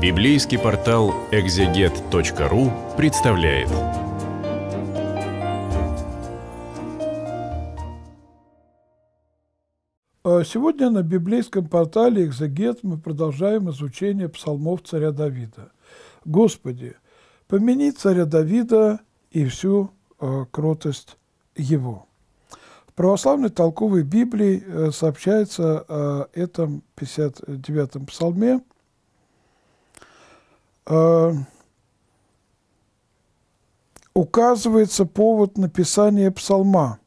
Библейский портал экзегет.ру представляет. Э, сегодня на библейском портале «Экзегет» мы продолжаем изучение псалмов царя Давида. «Господи, помяни царя Давида и всю э, кротость его». В православной толковой Библии э, сообщается о этом 59-м псалме – Э, указывается повод написания псалма.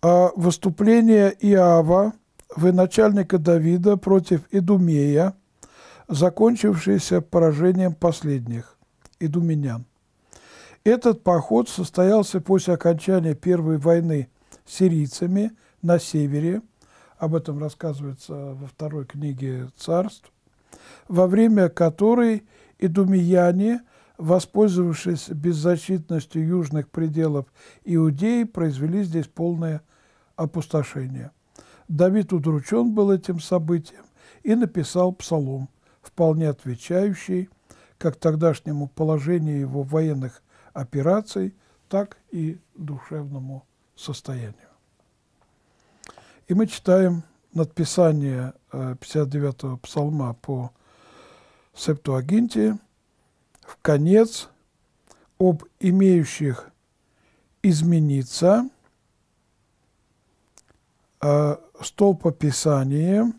А выступление Иава, военачальника Давида, против Идумея, закончившееся поражением последних, идуменян. Этот поход состоялся после окончания Первой войны с сирийцами на севере, об этом рассказывается во второй книге «Царств», во время которой идумияне, воспользовавшись беззащитностью южных пределов Иудеи, произвели здесь полное опустошение. Давид удручен был этим событием и написал псалом, вполне отвечающий как тогдашнему положению его военных операций, так и душевному состоянию. И мы читаем надписание 59-го псалма по Септуагинте в конец об имеющих измениться э, столпописание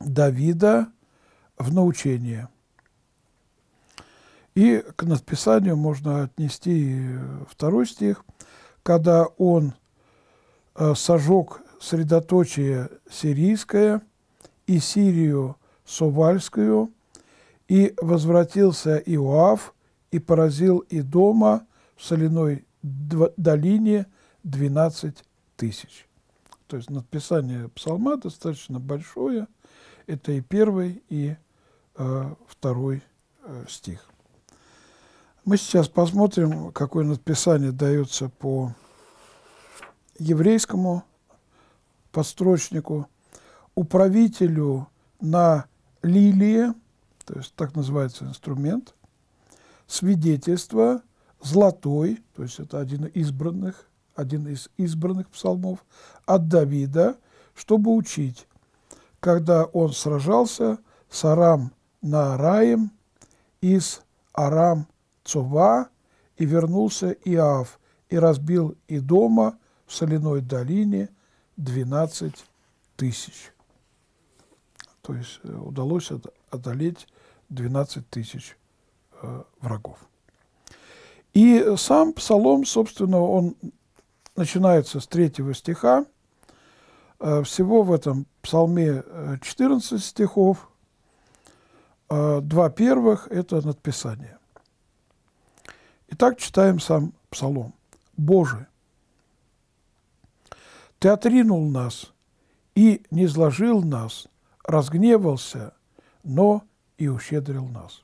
Давида в научение. И к надписанию можно отнести второй стих, когда он э, сожег средоточие сирийское – и Сирию Сувальскую, и возвратился Иоав, и поразил и дома в соляной долине 12 тысяч. То есть надписание псалма достаточно большое. Это и первый, и э, второй э, стих. Мы сейчас посмотрим, какое надписание дается по еврейскому подстрочнику управителю на лилии, то есть так называется инструмент, свидетельство золотой, то есть это один избранных, один из избранных псалмов, от Давида, чтобы учить, когда он сражался с Арам Наараем из Арам Цува, и вернулся Иав, и разбил и дома в соляной долине 12 тысяч. То есть э, удалось одолеть 12 тысяч э, врагов. И сам псалом, собственно, он начинается с третьего стиха. Э, всего в этом псалме 14 стихов. Два первых – это надписание. Итак, читаем сам псалом. «Боже, Ты отринул нас и не изложил нас разгневался, но и ущедрил нас.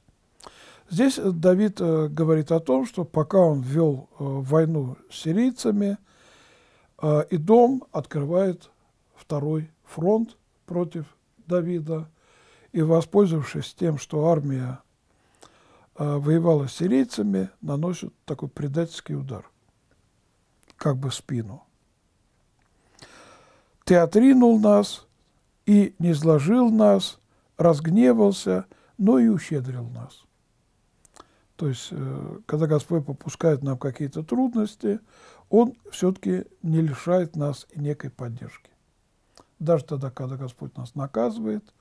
Здесь э, Давид э, говорит о том, что пока он вел э, войну с сирийцами, и дом открывает второй фронт против Давида, и, воспользовавшись тем, что армия воевала с сирийцами, наносит такой предательский удар, как бы в спину. «Ты отринул нас, и не зложил нас, разгневался, но и ущедрил нас. То есть, э, когда Господь попускает нам какие-то трудности, Он все-таки не лишает нас некой поддержки. Даже тогда, когда Господь нас наказывает,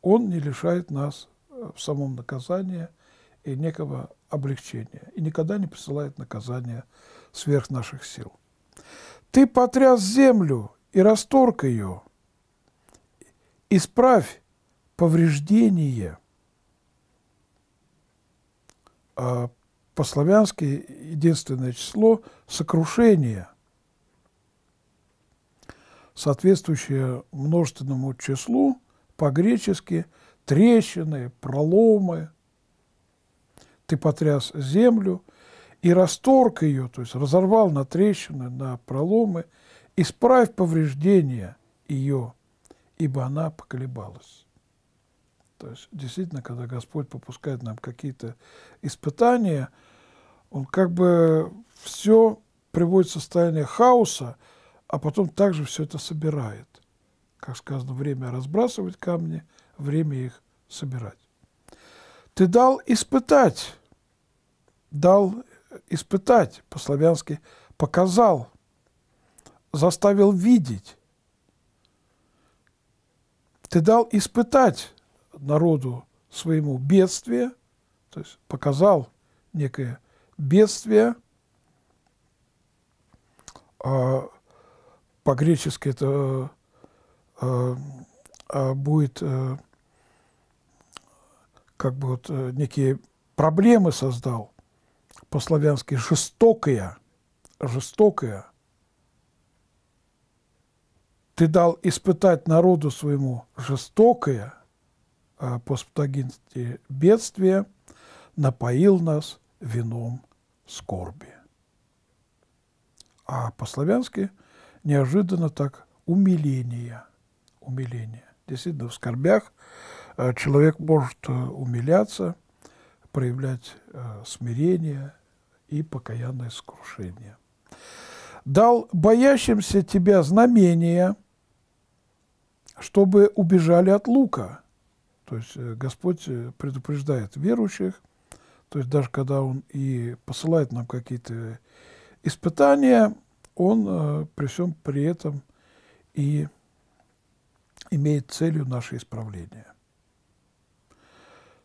Он не лишает нас э, в самом наказании и некого облегчения, и никогда не посылает наказания сверх наших сил. «Ты потряс землю и расторг ее, исправь повреждение. А по-славянски единственное число – сокрушение, соответствующее множественному числу, по-гречески – трещины, проломы. Ты потряс землю и расторг ее, то есть разорвал на трещины, на проломы, исправь повреждение ее – ибо она поколебалась. То есть действительно, когда Господь попускает нам какие-то испытания, Он как бы все приводит в состояние хаоса, а потом также все это собирает. Как сказано, время разбрасывать камни, время их собирать. Ты дал испытать, дал испытать, по-славянски показал, заставил видеть, ты дал испытать народу своему бедствие, то есть показал некое бедствие, а, по-гречески это а, а, будет э, как бы вот э, некие проблемы создал, по-славянски жестокое, жестокое – ты дал испытать народу своему жестокое а по бедствие, напоил нас вином скорби. А по-славянски неожиданно так умиление. Умиление. Действительно, в скорбях э, человек может э, умиляться, проявлять э, смирение и покаянное сокрушение. «Дал боящимся тебя знамения, чтобы убежали от лука. То есть э, Господь э, предупреждает верующих, то есть даже когда Он и посылает нам какие-то испытания, Он э, при всем при этом и имеет целью наше исправление.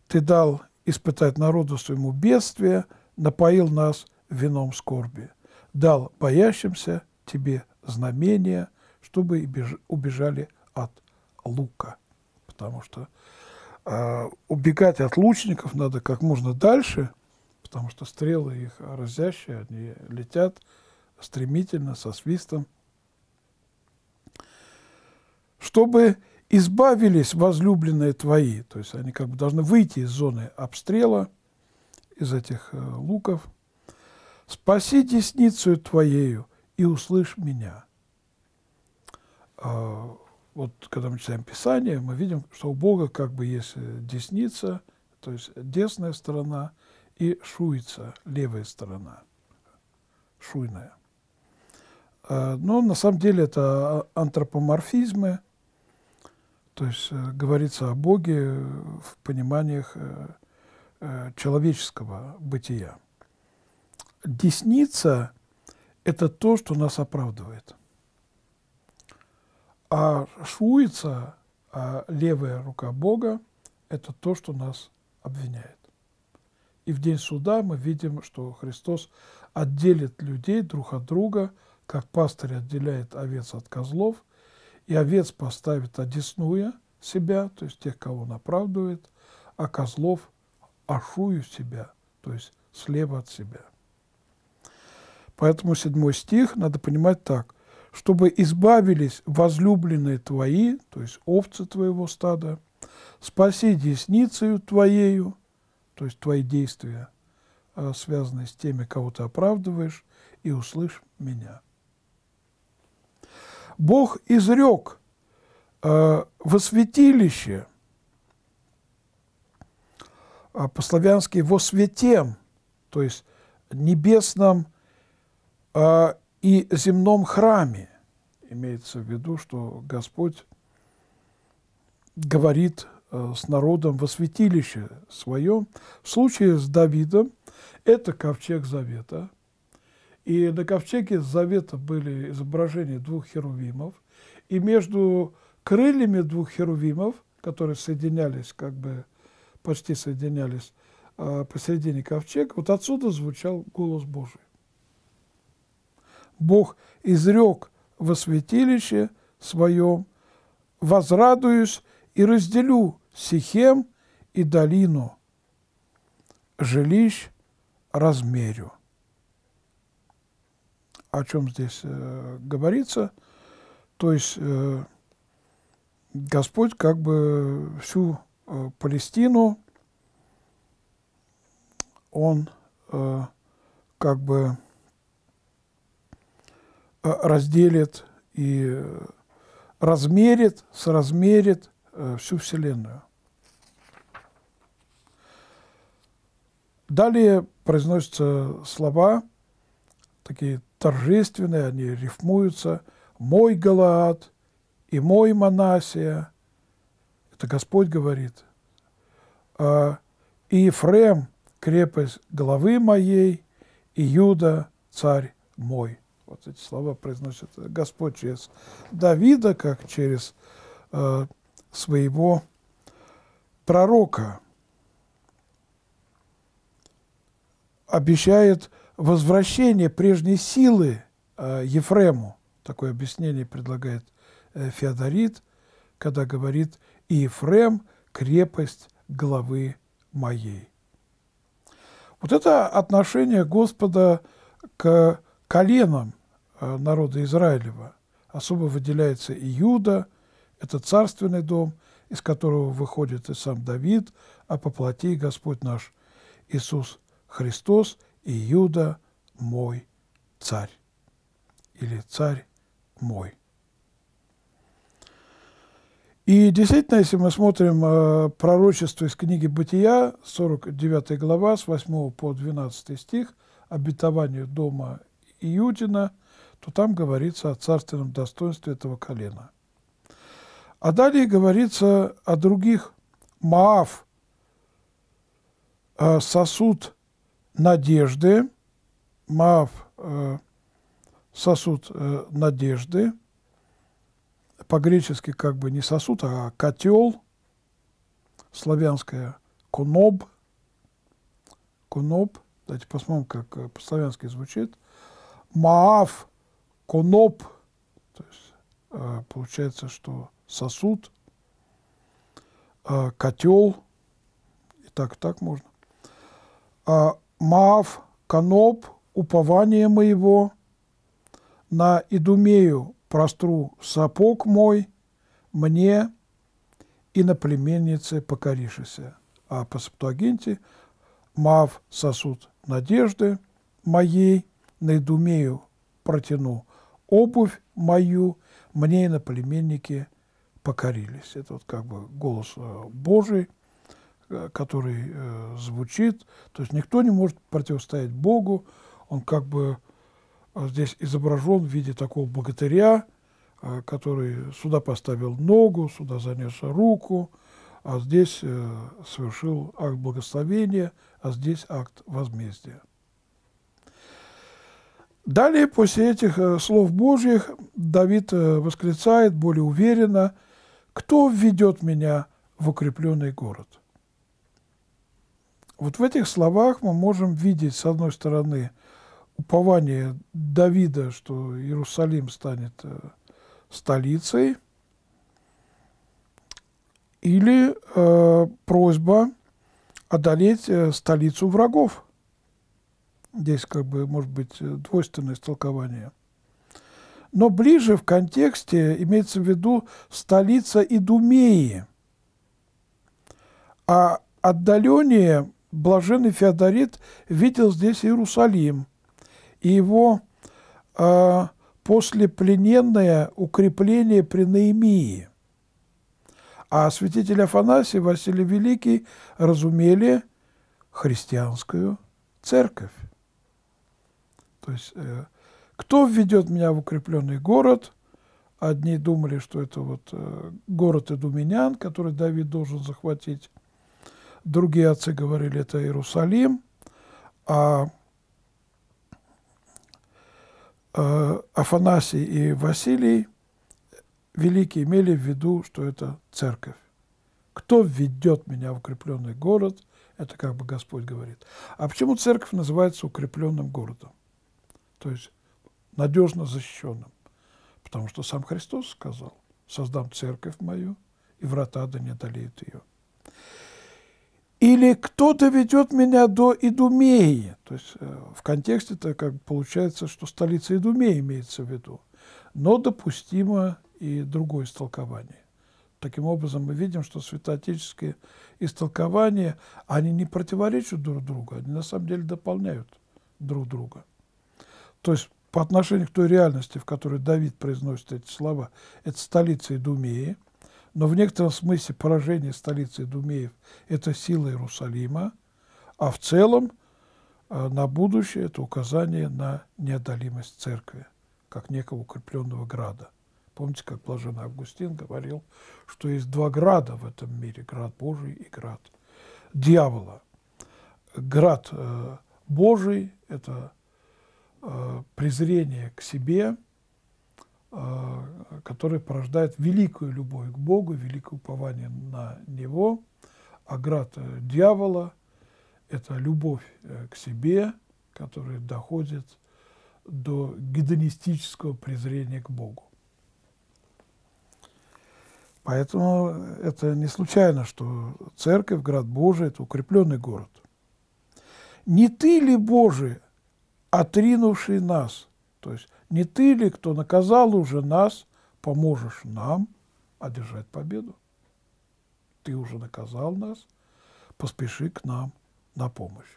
Ты дал испытать народу своему бедствие, напоил нас вином скорби, дал боящимся тебе знамения, чтобы убежали от лука, потому что э, убегать от лучников надо как можно дальше, потому что стрелы их разящие, они летят стремительно, со свистом. Чтобы избавились возлюбленные твои, то есть они как бы должны выйти из зоны обстрела, из этих э, луков, спаси десницу твоею и услышь меня. Э, вот когда мы читаем Писание, мы видим, что у Бога как бы есть э, десница, то есть десная сторона, и шуйца, левая сторона, шуйная. Э, но на самом деле это а, антропоморфизмы, то есть э, говорится о Боге в пониманиях человеческого бытия. Десница – это то, что нас оправдывает – а шуица, а левая рука Бога, это то, что нас обвиняет. И в день суда мы видим, что Христос отделит людей друг от друга, как пастырь отделяет овец от козлов, и овец поставит одеснуя себя, то есть тех, кого он оправдывает, а козлов ашую себя, то есть слева от себя. Поэтому седьмой стих надо понимать так чтобы избавились возлюбленные твои, то есть овцы твоего стада, спаси десницею твоею, то есть твои действия, а, связанные с теми, кого ты оправдываешь, и услышь меня. Бог изрек а, во святилище, а, по-славянски во светем, то есть небесном и земном храме. Имеется в виду, что Господь говорит э, с народом во святилище своем. В случае с Давидом это ковчег Завета. И на ковчеге Завета были изображения двух херувимов. И между крыльями двух херувимов, которые соединялись, как бы почти соединялись э, посередине ковчега, вот отсюда звучал голос Божий. Бог изрек во святилище своем, возрадуюсь и разделю Сихем и долину, жилищ размерю. О чем здесь э, говорится? То есть э, Господь как бы всю э, Палестину, Он э, как бы Э, разделит и э, размерит, соразмерит э, всю Вселенную. Далее произносятся слова, такие торжественные, они рифмуются. «Мой Галаад и мой Манасия» – это Господь говорит. «А, «И Ефрем – крепость головы моей, и Юда – царь мой». Вот эти слова произносит Господь через Давида, как через э, своего пророка. Обещает возвращение прежней силы э, Ефрему. Такое объяснение предлагает э, Феодорит, когда говорит «И Ефрем – крепость главы моей». Вот это отношение Господа к коленам Э, народа Израилева. Особо выделяется Иуда, это царственный дом, из которого выходит и сам Давид, а по плоти Господь наш Иисус Христос, Иуда мой царь, или царь мой. И действительно, если мы смотрим э, пророчество из книги Бытия, 49 глава, с 8 по 12 стих, обетованию дома Иудина – то там говорится о царственном достоинстве этого колена. А далее говорится о других. Маав э, – сосуд надежды. Маав э, – сосуд э, надежды. По-гречески как бы не сосуд, а котел. Славянское – куноб куноб Давайте посмотрим, как по-славянски звучит. Маав – коноп, то есть а, получается, что сосуд, а, котел, и так, и так можно. А, Мав, коноп, упование моего, на Идумею простру сапог мой, мне и на племеннице покоришися. А по Септуагинте Мав сосуд надежды моей, на Идумею протяну обувь мою мне и на племенники покорились. Это вот как бы голос э, Божий, э, который э, звучит. То есть никто не может противостоять Богу. Он как бы здесь изображен в виде такого богатыря, который сюда поставил ногу, сюда занес руку, а здесь совершил акт благословения, а здесь акт возмездия. Далее, после этих э, слов Божьих, Давид э, восклицает более уверенно, «Кто введет меня в укрепленный город?» Вот в этих словах мы можем видеть, с одной стороны, упование Давида, что Иерусалим станет э, столицей, или э, просьба одолеть столицу врагов – Здесь как бы может быть э, двойственное толкование, Но ближе в контексте имеется в виду столица Идумеи, а отдаленнее блаженный Феодорит видел здесь Иерусалим и его э, послеплененное укрепление при Наимии. А святитель Афанасий Василий Великий разумели христианскую церковь. То есть э, кто введет меня в укрепленный город? Одни думали, что это вот э, город Эдуминян, который Давид должен захватить. Другие отцы говорили, это Иерусалим. А э, Афанасий и Василий великие имели в виду, что это церковь. Кто введет меня в укрепленный город? Это как бы Господь говорит. А почему церковь называется укрепленным городом? то есть надежно защищенным. Потому что сам Христос сказал, создам церковь мою, и врата да не одолеют ее. Или кто то ведет меня до Идумеи. То есть э, в контексте это как получается, что столица Идумеи имеется в виду. Но допустимо и другое истолкование. Таким образом, мы видим, что святоотеческие истолкования, они не противоречат друг другу, они на самом деле дополняют друг друга. То есть по отношению к той реальности, в которой Давид произносит эти слова, это столица Идумеи, но в некотором смысле поражение столицы Идумеев – это сила Иерусалима, а в целом э, на будущее – это указание на неодолимость церкви, как некого укрепленного града. Помните, как блаженный Августин говорил, что есть два града в этом мире – град Божий и град дьявола. Град э, Божий – это Э, презрение к себе, э, которое порождает великую любовь к Богу, великое упование на Него. Аград дьявола – это любовь э, к себе, которая доходит до гедонистического презрения к Богу. Поэтому это не случайно, что церковь, град Божий – это укрепленный город. Не ты ли, Божий, отринувший нас. То есть не ты ли, кто наказал уже нас, поможешь нам одержать победу? Ты уже наказал нас, поспеши к нам на помощь.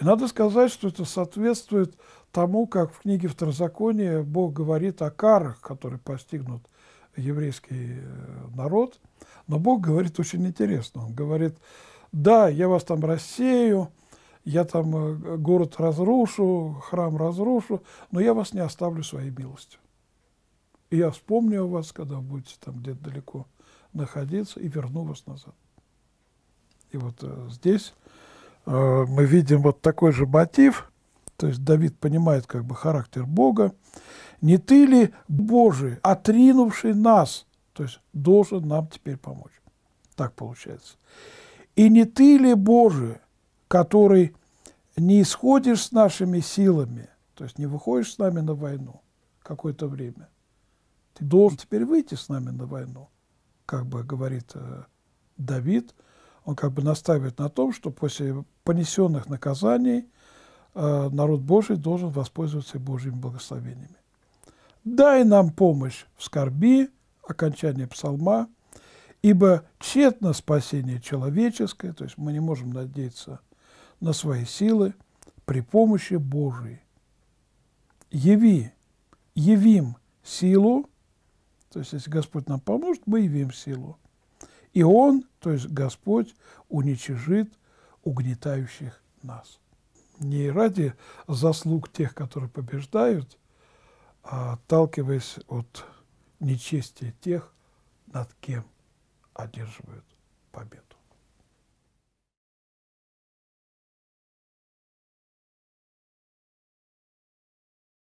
И надо сказать, что это соответствует тому, как в книге Второзакония Бог говорит о карах, которые постигнут еврейский э, народ. Но Бог говорит очень интересно. Он говорит, да, я вас там рассею, я там э, город разрушу, храм разрушу, но я вас не оставлю своей милостью. И я вспомню о вас, когда будете там где-то далеко находиться, и верну вас назад. И вот э, здесь э, мы видим вот такой же мотив, то есть Давид понимает как бы характер Бога. «Не ты ли, Божий, отринувший нас?» То есть должен нам теперь помочь. Так получается. «И не ты ли, Божий, который не исходишь с нашими силами, то есть не выходишь с нами на войну какое-то время. Ты должен теперь выйти с нами на войну, как бы говорит э, Давид. Он как бы настаивает на том, что после понесенных наказаний э, народ Божий должен воспользоваться Божьими благословениями. «Дай нам помощь в скорби» – окончание псалма, «ибо тщетно спасение человеческое», то есть мы не можем надеяться – на свои силы при помощи Божией. Яви, явим силу, то есть если Господь нам поможет, мы явим силу. И Он, то есть Господь, уничижит угнетающих нас. Не ради заслуг тех, которые побеждают, а отталкиваясь от нечестия тех, над кем одерживают победу.